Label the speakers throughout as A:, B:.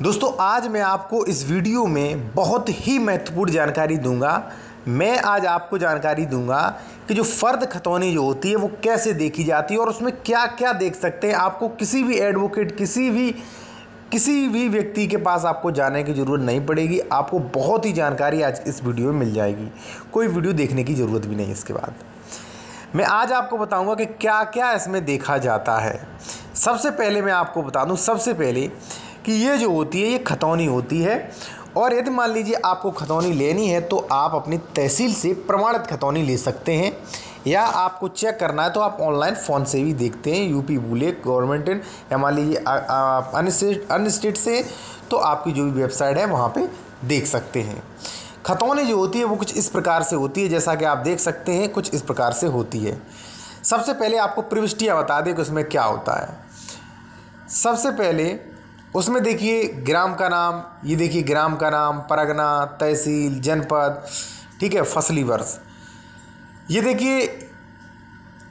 A: दोस्तों आज मैं आपको इस वीडियो में बहुत ही महत्वपूर्ण जानकारी दूंगा मैं आज आपको जानकारी दूंगा कि जो फ़र्द खतौनी जो होती है वो कैसे देखी जाती है और उसमें क्या क्या देख सकते हैं आपको किसी भी एडवोकेट किसी भी किसी भी व्यक्ति के पास आपको जाने की ज़रूरत नहीं पड़ेगी आपको बहुत ही जानकारी आज इस वीडियो में मिल जाएगी कोई वीडियो देखने की ज़रूरत भी नहीं इसके बाद मैं आज आपको बताऊंगा कि क्या क्या इसमें देखा जाता है सबसे पहले मैं आपको बता दूं सबसे पहले कि ये जो होती है ये खतौनी होती है और यदि मान लीजिए आपको खतौनी लेनी है तो आप अपनी तहसील से प्रमाणित खतौनी ले सकते हैं या आपको चेक करना है तो आप ऑनलाइन फ़ोन से भी देखते हैं यूपी बोले गवर्नमेंट या मान लीजिए अन स्टेट से तो आपकी जो भी वेबसाइट है वहाँ पे देख सकते हैं खतौनी जो होती है वो कुछ इस प्रकार से होती है जैसा कि आप देख सकते हैं कुछ इस प्रकार से होती है सबसे पहले आपको प्रविष्टियाँ बता दें कि उसमें क्या होता है सबसे पहले उसमें देखिए ग्राम का नाम ये देखिए ग्राम का नाम परगना तहसील जनपद ठीक है फसली वर्ष ये देखिए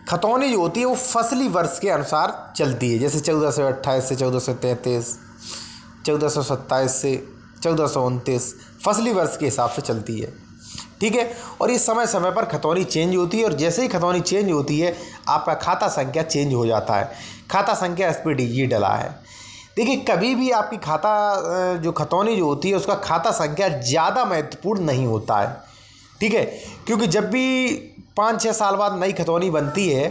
A: खतौनी जो होती है वो फसली वर्ष के अनुसार चलती है जैसे चौदह सौ अट्ठाईस से चौदह सौ तैंतीस चौदह सौ सत्ताईस से चौदह सौ उनतीस फसली वर्ष के हिसाब से चलती है ठीक है और ये समय समय पर खतौनी चेंज होती है और जैसे ही खतौनी चेंज होती है आपका खाता संख्या चेंज हो जाता है खाता संख्या एस पी डी ये डला है देखिए कभी भी आपकी खाता जो खतौनी जो होती है उसका खाता संख्या ज़्यादा महत्वपूर्ण नहीं होता है ठीक है क्योंकि जब भी पाँच छः साल बाद नई खतौनी बनती है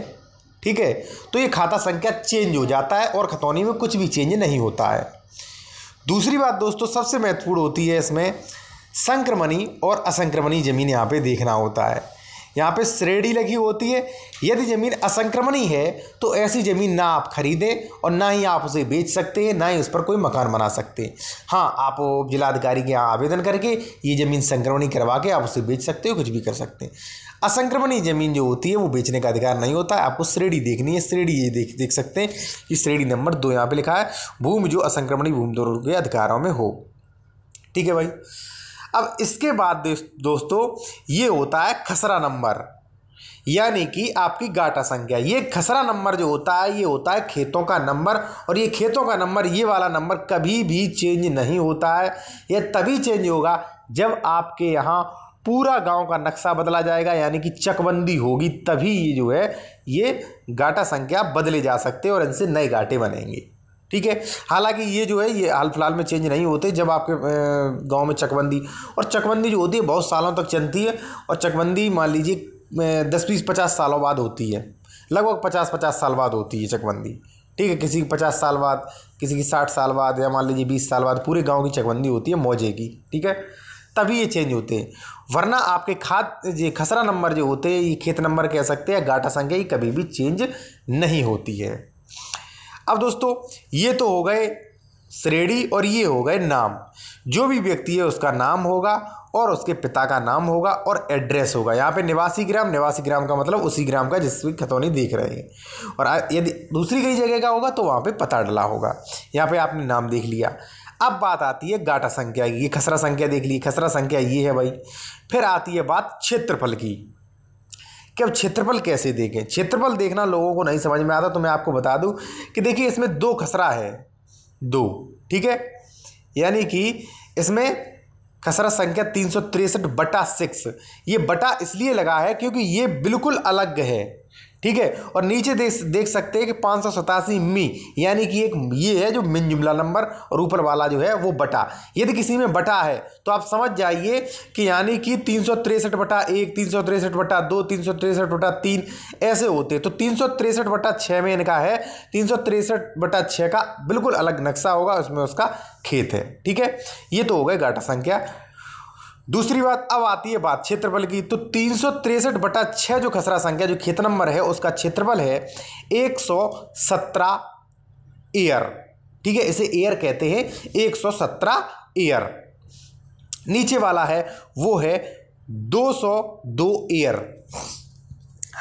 A: ठीक है तो ये खाता संख्या चेंज हो जाता है और खतौनी में कुछ भी चेंज नहीं होता है दूसरी बात दोस्तों सबसे महत्वपूर्ण होती है इसमें संक्रमणी और असंक्रमणी ज़मीन यहाँ पे देखना होता है यहाँ पे श्रेणी लगी होती है यदि ज़मीन असंक्रमणीय है तो ऐसी ज़मीन ना आप खरीदें और ना ही आप उसे बेच सकते हैं ना ही उस पर कोई मकान बना सकते हैं हाँ आप जिलाधिकारी के यहाँ आवेदन करके ये ज़मीन संक्रमणी करवा के आप उसे बेच सकते हो कुछ भी कर सकते हैं असंक्रमणीय ज़मीन जो होती है वो बेचने का अधिकार नहीं होता है आपको श्रेणी देखनी है श्रेणी ये देख देख सकते हैं कि श्रेणी नंबर दो यहाँ पे लिखा है भूमि जो असंक्रमणीय भूमि दोनों के अधिकारों में हो ठीक है भाई अब इसके बाद दोस्तों ये होता है खसरा नंबर यानी कि आपकी गाटा संख्या ये खसरा नंबर जो होता है ये होता है खेतों का नंबर और ये खेतों का नंबर ये वाला नंबर कभी भी चेंज नहीं होता है यह तभी चेंज होगा जब आपके यहाँ पूरा गांव का नक्शा बदला जाएगा यानी कि चकबंदी होगी तभी ये जो है ये गाटा संख्या बदले जा सकते और इनसे नए गाटे बनेंगे ठीक है हालांकि ये जो है ये हाल फिलहाल में चेंज नहीं होते जब आपके गांव में चकबंदी और चकबंदी जो होती है बहुत सालों तक चलती है और चकबंदी मान लीजिए दस बीस पचास सालों बाद होती है लगभग पचास पचास साल बाद होती है चकबंदी ठीक है किसी की पचास साल बाद किसी की साठ साल बाद या मान लीजिए बीस साल बाद पूरे गाँव की चकबंदी होती है मौजे की ठीक है तभी ये चेंज होते हैं वरना आपके खाद ये खसरा नंबर जो होते हैं ये खेत नंबर कह सकते हैं गाटा संख्या ये कभी भी चेंज नहीं होती है अब दोस्तों ये तो हो गए श्रेणी और ये हो गए नाम जो भी व्यक्ति है उसका नाम होगा और उसके पिता का नाम होगा और एड्रेस होगा यहाँ पे निवासी ग्राम निवासी ग्राम का मतलब उसी ग्राम का जिसकी खतौनी देख रहे हैं और यदि दूसरी कई जगह का होगा तो वहाँ पे पता डला होगा यहाँ पे आपने नाम देख लिया अब बात आती है गाटा संख्या की ये खसरा संख्या देख ली खसरा संख्या ये है भाई फिर आती है बात क्षेत्रफल की कि अब क्षेत्रफल कैसे देखें क्षेत्रफल देखना लोगों को नहीं समझ में आता तो मैं आपको बता दूं कि देखिए इसमें दो खसरा है दो ठीक है यानी कि इसमें खसरा संख्या तीन सौ तिरसठ बटा सिक्स ये बटा इसलिए लगा है क्योंकि ये बिल्कुल अलग है ठीक है और नीचे देख देख सकते हैं कि पाँच सौ सतासी मी यानी कि एक ये है जो मिन जुमला नंबर और ऊपर वाला जो है वो बटा यदि किसी में बटा है तो आप समझ जाइए कि यानी कि तीन सौ तिरसठ बटा एक तीन सौ तिरसठ बटा दो तीन सौ तिरसठ बटा तीन ऐसे होते हैं तो तीन सौ तिरसठ बटा छः में इनका है तीन सौ तिरसठ बटा छः का बिल्कुल अलग नक्शा होगा उसमें उसका खेत है ठीक है ये तो हो गए घाटा संख्या दूसरी बात अब आती है बात क्षेत्रफल की तो तीन सौ तिरसठ बटा छः जो खसरा संख्या जो खेत नंबर है उसका क्षेत्रफल है एक सौ सत्रह एयर ठीक है इसे एयर कहते हैं एक सौ सत्रह एयर नीचे वाला है वो है दो सौ दो एयर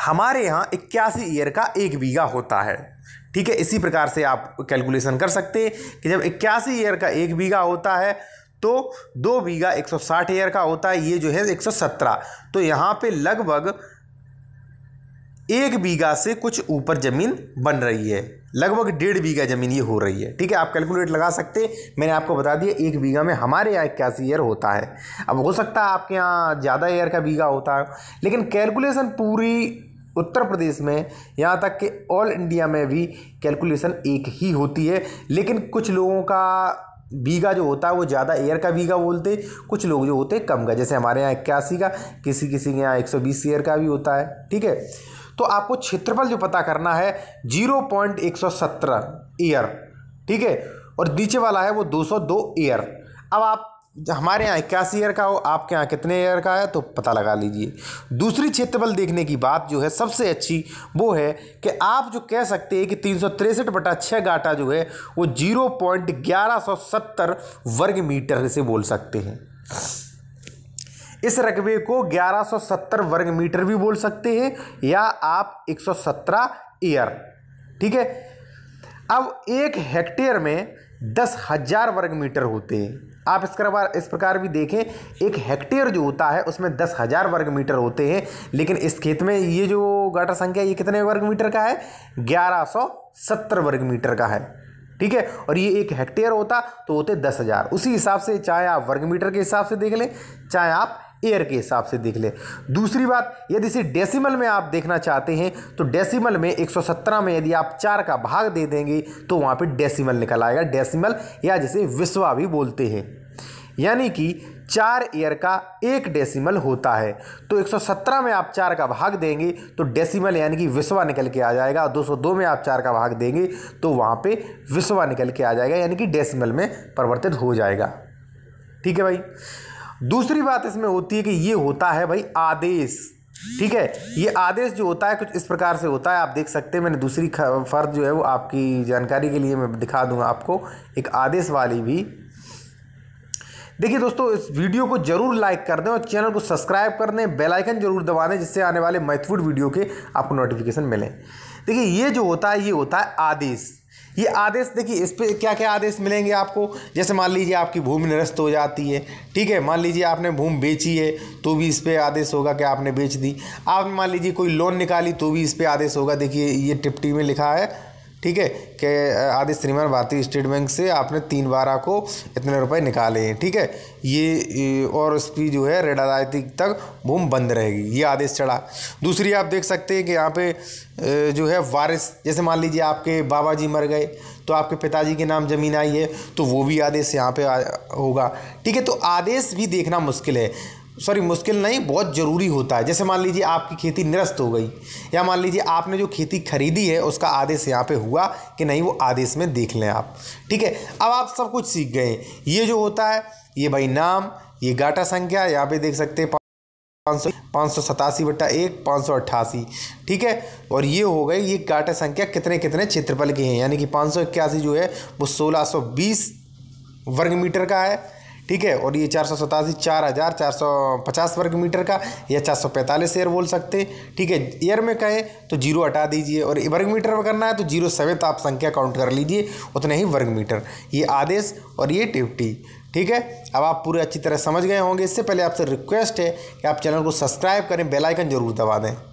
A: हमारे यहाँ इक्यासी ईयर का एक बीघा होता है ठीक है इसी प्रकार से आप कैलकुलेशन कर सकते हैं कि जब इक्यासी ईयर का एक बीघा होता है तो दो बीघा 160 ईयर का होता है ये जो है 117 तो यहाँ पे लगभग एक बीघा से कुछ ऊपर ज़मीन बन रही है लगभग डेढ़ बीघा ज़मीन ये हो रही है ठीक है आप कैलकुलेट लगा सकते मैंने आपको बता दिया एक बीघा में हमारे यहाँ इक्यासी ईयर होता है अब हो सकता है आपके यहाँ ज़्यादा ईयर का बीघा होता है लेकिन कैलकुलेशन पूरी उत्तर प्रदेश में यहाँ तक कि ऑल इंडिया में भी कैलकुलेशन एक ही होती है लेकिन कुछ लोगों का बीघा जो होता है वो ज़्यादा एयर का बीघा बोलते कुछ लोग जो होते हैं कम का जैसे हमारे यहाँ इक्यासी का किसी किसी के यहाँ एक सौ बीस एयर का भी होता है ठीक है तो आपको क्षेत्रफल जो पता करना है जीरो पॉइंट एक सौ सत्रह ईयर ठीक है और नीचे वाला है वो दो सौ दो ईयर अब आप हमारे यहाँ इक्यासी ईयर का हो आपके यहाँ कितने ईयर का है तो पता लगा लीजिए दूसरी क्षेत्रफल देखने की बात जो है सबसे अच्छी वो है कि आप जो कह सकते हैं कि तीन सौ तिरसठ बटा छः गाटा जो है वो जीरो पॉइंट ग्यारह सौ सत्तर वर्ग मीटर से बोल सकते हैं इस रकबे को ग्यारह सत्तर वर्ग मीटर भी बोल सकते हैं या आप एक सौ सत्रह ईयर ठीक है अब एक हेक्टेयर में दस हज़ार वर्ग मीटर होते हैं आप इस प्रकार इस प्रकार भी देखें एक हेक्टेयर जो होता है उसमें दस हज़ार वर्ग मीटर होते हैं लेकिन इस खेत में ये जो गाटा संख्या ये कितने वर्ग मीटर का है ग्यारह सौ सत्तर वर्ग मीटर का है ठीक है और ये एक हेक्टेयर होता तो होते दस हज़ार उसी हिसाब से चाहे आप वर्ग मीटर के हिसाब से देख लें चाहे आप एयर के हिसाब से देख लें दूसरी बात यदि इसे डेसिमल में आप देखना चाहते हैं तो डेसिमल में 117 में यदि आप चार का भाग दे देंगे तो वहाँ पे डेसिमल निकल आएगा डेसिमल या जिसे विश्वा भी बोलते हैं यानी कि चार एयर का एक डेसिमल होता है तो 117 में आप चार का भाग देंगे तो डेसिमल यानी कि विश्वा निकल के आ जाएगा और 202 में आप चार का भाग देंगे तो वहाँ पे विश्वा निकल के आ जाएगा यानी कि डेसिमल में परिवर्तित हो जाएगा ठीक है भाई दूसरी बात इसमें होती है कि ये होता है भाई आदेश ठीक है ये आदेश जो होता है कुछ इस प्रकार से होता है आप देख सकते हैं मैंने दूसरी फर्द जो है वो आपकी जानकारी के लिए मैं दिखा दूंगा आपको एक आदेश वाली भी देखिए दोस्तों इस वीडियो को जरूर लाइक कर दें और चैनल को सब्सक्राइब कर दें बेलाइकन जरूर दबा दें जिससे आने वाले महत्वपूर्ण वीडियो के आपको नोटिफिकेशन मिलें देखिए ये जो होता है ये होता है आदेश ये आदेश देखिए इस पर क्या क्या आदेश मिलेंगे आपको जैसे मान लीजिए आपकी भूमि निरस्त हो जाती है ठीक है मान लीजिए आपने भूमि बेची है तो भी इस पर आदेश होगा कि आपने बेच दी आप मान लीजिए कोई लोन निकाली तो भी इस पर आदेश होगा देखिए ये टिप्टी में लिखा है ठीक है कि आदि श्रीमान भारतीय स्टेट बैंक से आपने तीन बारह को इतने रुपए निकाले हैं ठीक है ये और उसकी जो है रेड अदायती तक भूम बंद रहेगी ये आदेश चढ़ा दूसरी आप देख सकते हैं कि यहाँ पे जो है वारिस जैसे मान लीजिए आपके बाबा जी मर गए तो आपके पिताजी के नाम ज़मीन आई है तो वो भी आदेश यहाँ पर होगा ठीक है तो आदेश भी देखना मुश्किल है सॉरी मुश्किल नहीं बहुत ज़रूरी होता है जैसे मान लीजिए आपकी खेती निरस्त हो गई या मान लीजिए आपने जो खेती खरीदी है उसका आदेश यहाँ पे हुआ कि नहीं वो आदेश में देख लें आप ठीक है अब आप सब कुछ सीख गए ये जो होता है ये भाई नाम ये गाटा संख्या यहाँ पे देख सकते हैं पाँच सौ पाँच सौ सतासी बटा एक पाँच सौ अट्ठासी ठीक है और ये हो गई ये गाटा संख्या कितने कितने क्षेत्रफल की हैं यानी कि पाँच सौ इक्यासी जो है वो सोलह सौ बीस वर्ग मीटर का है ठीक है और ये चार सौ सतासी चार हज़ार चार सौ पचास वर्ग मीटर का या चार सौ पैंतालीस एयर बोल सकते हैं ठीक है एयर में कहें तो जीरो हटा दीजिए और वर्ग मीटर में करना है तो जीरो समेत तो आप संख्या काउंट कर लीजिए उतने ही वर्ग मीटर ये आदेश और ये टिप्टी ठीक है अब आप पूरे अच्छी तरह समझ गए होंगे इससे पहले आपसे रिक्वेस्ट है कि आप चैनल को सब्सक्राइब करें बेल आइकन जरूर दबा दें